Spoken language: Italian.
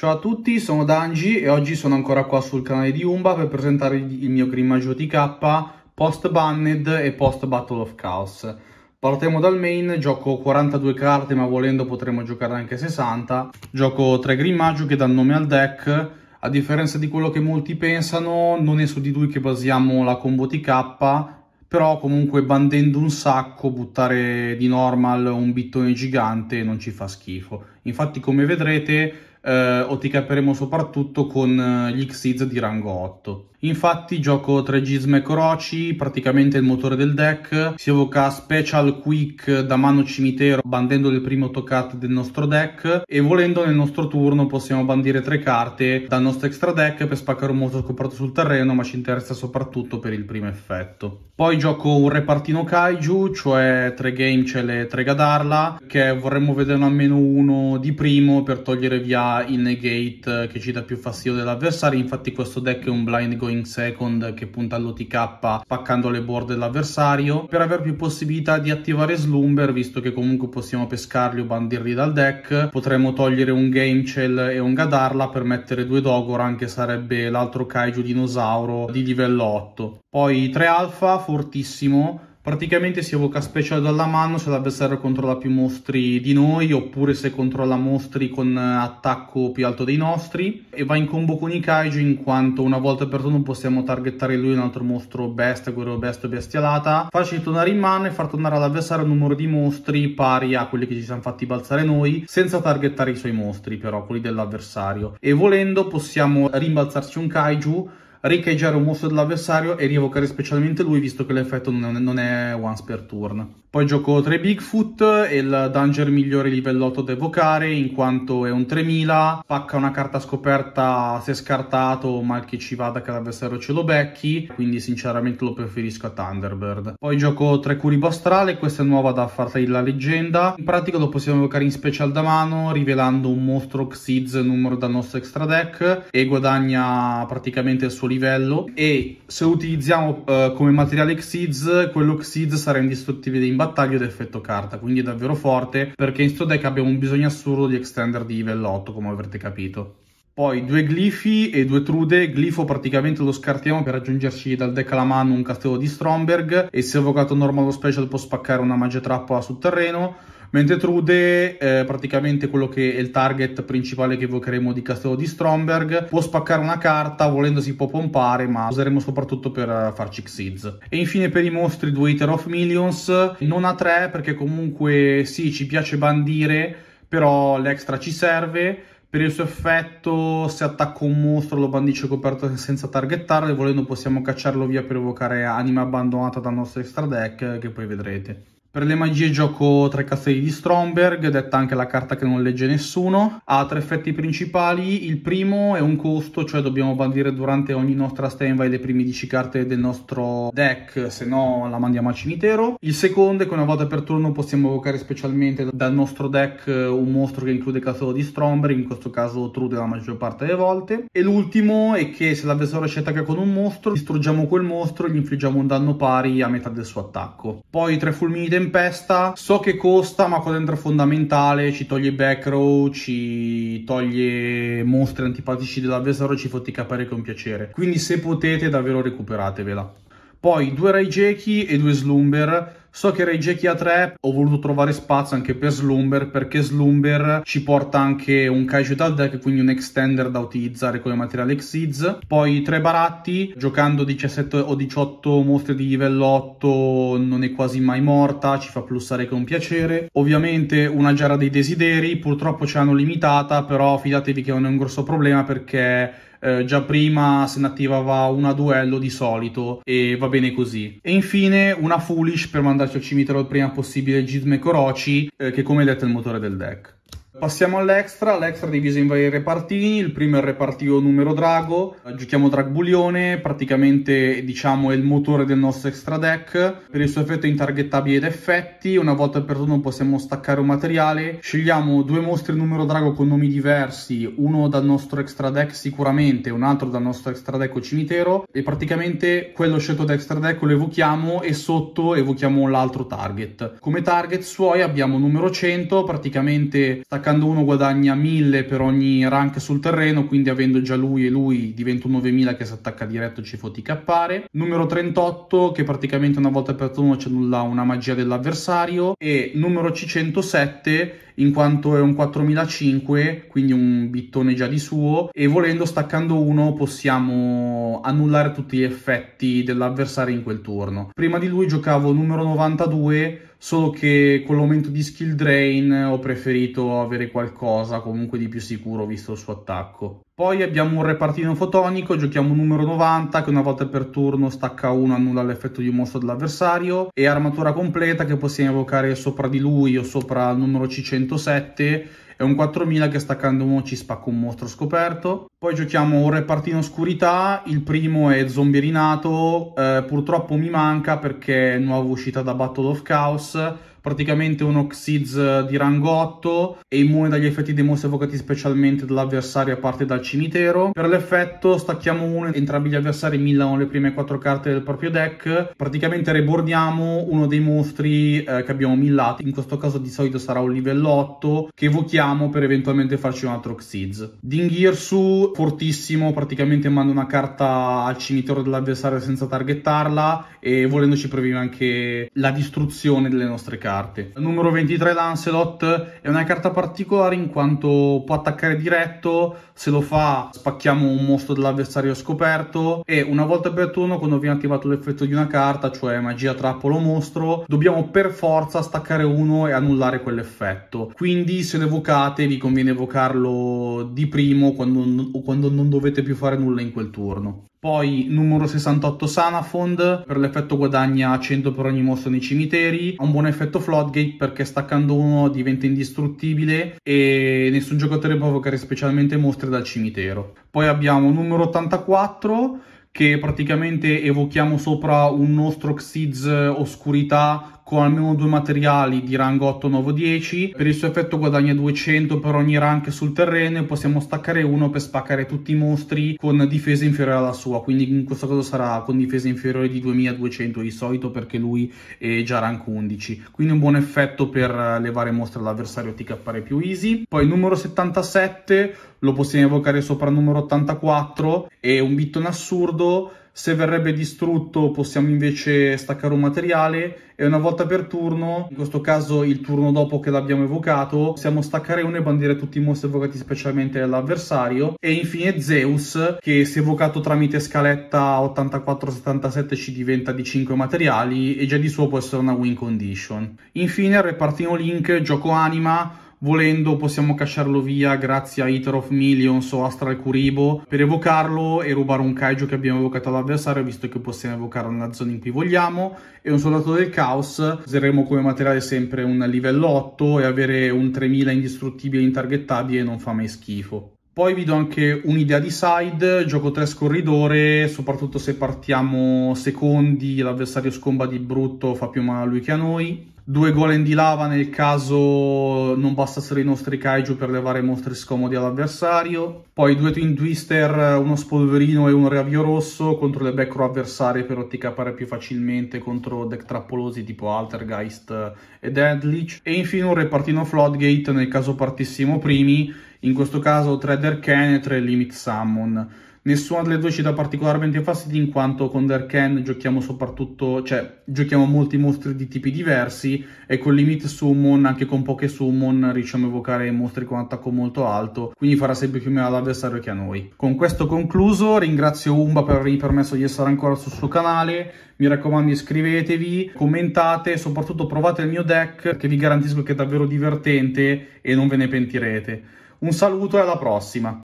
Ciao a tutti, sono Danji e oggi sono ancora qua sul canale di Umba per presentare il mio grimmaggio TK post Banned e post Battle of Chaos. Partiamo dal main, gioco 42 carte ma volendo potremmo giocare anche 60. Gioco 3 grimmaggio che danno nome al deck. A differenza di quello che molti pensano, non è su di lui che basiamo la combo TK, però comunque bandendo un sacco, buttare di normal un bittone gigante non ci fa schifo. Infatti come vedrete eh, otticaperemo soprattutto con eh, gli Xyz di rango 8. Infatti gioco 3 Gisme Coroci, praticamente il motore del deck, si evoca Special Quick da mano cimitero bandendo il primo toccat del nostro deck e volendo nel nostro turno possiamo bandire 3 carte dal nostro extra deck per spaccare un mostro scoperto sul terreno ma ci interessa soprattutto per il primo effetto. Poi gioco un repartino Kaiju, cioè 3 game c'è le 3 Gadarla che vorremmo vedere almeno uno di primo per togliere via il negate che ci dà più fastidio dell'avversario, infatti questo deck è un blind going second che punta all'OTK spaccando le board dell'avversario, per avere più possibilità di attivare Slumber, visto che comunque possiamo pescarli o bandirli dal deck, potremmo togliere un game Gamechel e un Gadarla per mettere due Dogoran che sarebbe l'altro Kaiju dinosauro di livello 8. Poi 3 Alfa, fortissimo, Praticamente si evoca speciale dalla mano se l'avversario controlla più mostri di noi oppure se controlla mostri con eh, attacco più alto dei nostri e va in combo con i kaiju in quanto una volta per turno possiamo targettare lui un altro mostro bestia, guerriero bestia o bestialata, farci tornare in mano e far tornare all'avversario un numero di mostri pari a quelli che ci siamo fatti balzare noi senza targettare i suoi mostri però, quelli dell'avversario e volendo possiamo rimbalzarci un kaiju riccheggiare un mostro dell'avversario e rievocare specialmente lui visto che l'effetto non è, non è once per turn. Poi gioco 3 Bigfoot, è il danger migliore livello 8 da evocare in quanto è un 3000, pacca una carta scoperta se scartato, o mal che ci vada che l'avversario ce lo becchi, quindi sinceramente lo preferisco a Thunderbird. Poi gioco 3 Curibo Astrale, questa è nuova da Fartai la leggenda, in pratica lo possiamo evocare in special da mano rivelando un mostro Xyz numero dal nostro extra deck e guadagna praticamente il suo livello e se utilizziamo eh, come materiale Xyz, quello Xyz sarà indistruttibile in battaglia ed effetto carta, quindi è davvero forte perché in sto deck abbiamo un bisogno assurdo di extender di livello 8 come avrete capito. Poi due glifi e due trude, glifo praticamente lo scartiamo per raggiungerci dal deck alla mano un castello di Stromberg e se evocato o special può spaccare una magia trappola sul terreno, mentre Trude eh, praticamente quello che è il target principale che evocheremo di Castello di Stromberg può spaccare una carta volendosi può pompare ma useremo soprattutto per eh, farci Xyz. e infine per i mostri Duater of Millions non ha 3 perché comunque sì ci piace bandire però l'extra ci serve per il suo effetto, se attacco un mostro lo bandisce coperto senza targettarlo e volendo possiamo cacciarlo via per evocare anima abbandonata dal nostro extra deck che poi vedrete. Per le magie gioco tre castelli di Stromberg, detta anche la carta che non legge nessuno. Ha tre effetti principali, il primo è un costo, cioè dobbiamo bandire durante ogni nostra standby le prime 10 carte del nostro deck, se no la mandiamo al cimitero. Il secondo è che una volta per turno possiamo evocare specialmente dal nostro deck eh, un mostro che include castello di Stromberg, in questo caso Trude la maggior parte delle volte. E l'ultimo è che se l'avversario ci attacca con un mostro, distruggiamo quel mostro e gli infliggiamo un danno pari a metà del suo attacco. Poi tre fulmini tempesta so che costa ma qua dentro è fondamentale ci toglie back row ci toglie mostri antipatici dell'avversario ci fotti capire con piacere quindi se potete davvero recuperatevela poi due Jackie e due Slumber So che Ray J 3 ho voluto trovare spazio anche per Slumber perché Slumber ci porta anche un casual deck, quindi un extender da utilizzare come materiale Xiz. Poi 3 baratti, giocando 17 o 18 mostri di livello 8 non è quasi mai morta, ci fa plussare con piacere. Ovviamente una giara dei desideri, purtroppo ce l'hanno limitata, però fidatevi che non è un grosso problema perché eh, già prima se ne attivava una duello di solito e va bene così. E infine una Foolish per mandarci al cimitero il prima possibile Jizme Korochi eh, che come detto è il motore del deck. Passiamo all'extra, l'extra è diviso in vari repartini, il primo è il repartito numero drago, giochiamo drag bulione, praticamente diciamo è il motore del nostro extra deck, per il suo effetto è intargettabile ed effetti, una volta per turno possiamo staccare un materiale, scegliamo due mostri numero drago con nomi diversi, uno dal nostro extra deck sicuramente, un altro dal nostro extra deck o cimitero, e praticamente quello scelto da extra deck lo evochiamo e sotto evochiamo l'altro target. Come target suoi abbiamo numero 100, praticamente staccare attaccando uno guadagna 1000 per ogni rank sul terreno, quindi avendo già lui e lui diventa un 9000 che si attacca diretto ci foti cappare. Numero 38 che praticamente una volta per turno ci nulla una magia dell'avversario e numero C107 in quanto è un 4005, quindi un bittone già di suo e volendo staccando uno possiamo annullare tutti gli effetti dell'avversario in quel turno. Prima di lui giocavo numero 92 solo che con l'aumento di skill drain ho preferito avere qualcosa comunque di più sicuro visto il suo attacco. Poi abbiamo un repartino fotonico, giochiamo numero 90 che una volta per turno stacca 1 annulla l'effetto di un mostro dell'avversario e armatura completa che possiamo evocare sopra di lui o sopra il numero C107 è un 4000 che staccando uno ci spacca un mostro scoperto. Poi giochiamo un repartino oscurità, il primo è zombie rinato, eh, purtroppo mi manca perché è nuova uscita da Battle of Chaos praticamente un Xiz eh, di rango 8, è immune dagli effetti dei mostri evocati specialmente dall'avversario a parte dal cimitero. Per l'effetto stacchiamo uno, entrambi gli avversari millano le prime 4 carte del proprio deck, praticamente rebordiamo uno dei mostri eh, che abbiamo millato, in questo caso di solito sarà un livello 8, che evochiamo per eventualmente farci un altro Xiz. Dinghirsu, fortissimo, praticamente manda una carta al cimitero dell'avversario senza targettarla e volendoci previene anche la distruzione delle nostre carte carte. Il numero 23 Lancelot è una carta particolare in quanto può attaccare diretto, se lo fa spacchiamo un mostro dell'avversario scoperto e una volta per turno quando viene attivato l'effetto di una carta, cioè magia, trappolo, mostro, dobbiamo per forza staccare uno e annullare quell'effetto. Quindi se lo evocate vi conviene evocarlo di primo quando, quando non dovete più fare nulla in quel turno. Poi numero 68 Sanafond per l'effetto guadagna 100 per ogni mostro nei cimiteri. Ha un buon effetto Floodgate perché staccando uno diventa indistruttibile e nessun giocatore può evocare specialmente mostre dal cimitero. Poi abbiamo numero 84 che praticamente evochiamo sopra un nostro Xyz Oscurità con almeno due materiali di rango 8-9-10. Per il suo effetto guadagna 200 per ogni rank sul terreno e possiamo staccare uno per spaccare tutti i mostri con difesa inferiore alla sua, quindi in questo caso sarà con difesa inferiore di 2200 di solito perché lui è già rank 11. Quindi un buon effetto per levare mostre all'avversario ti TK più easy. Poi numero 77 lo possiamo evocare sopra numero 84 è un biton assurdo se verrebbe distrutto possiamo invece staccare un materiale e una volta per turno, in questo caso il turno dopo che l'abbiamo evocato, possiamo staccare uno e bandire tutti i mostri evocati specialmente dall'avversario e infine Zeus che se evocato tramite scaletta 84-77 ci diventa di 5 materiali e già di suo può essere una win condition. Infine repartino Link, gioco anima volendo possiamo cacciarlo via grazie a Ether of Millions o Astral Kuribo per evocarlo e rubare un kaiju che abbiamo evocato all'avversario visto che possiamo evocarlo nella zona in cui vogliamo e un soldato del caos useremo come materiale sempre un livello 8 e avere un 3000 indistruttibile e intargettabile non fa mai schifo poi vi do anche un'idea di side, gioco 3 scorridore, soprattutto se partiamo secondi, l'avversario scomba di brutto fa più male a lui che a noi. Due gol in di lava nel caso non bastassero i nostri kaiju per levare mostri scomodi all'avversario. Poi due twin twister, uno spolverino e un ravio rosso contro le backrow avversarie per otticapare più facilmente contro deck trappolosi tipo Altergeist e Deadlich. E infine un repartino floodgate nel caso partissimo primi, in questo caso tre Derkane e tre Limit Summon. Nessuna delle due ci dà particolarmente fastidio in quanto con Derken giochiamo soprattutto, cioè giochiamo molti mostri di tipi diversi e con Limit Summon, anche con poche Summon, riusciamo a evocare mostri con attacco molto alto, quindi farà sempre più male all'avversario che a noi. Con questo concluso, ringrazio Umba per avermi permesso di essere ancora sul suo canale, mi raccomando iscrivetevi, commentate, e soprattutto provate il mio deck che vi garantisco che è davvero divertente e non ve ne pentirete. Un saluto e alla prossima!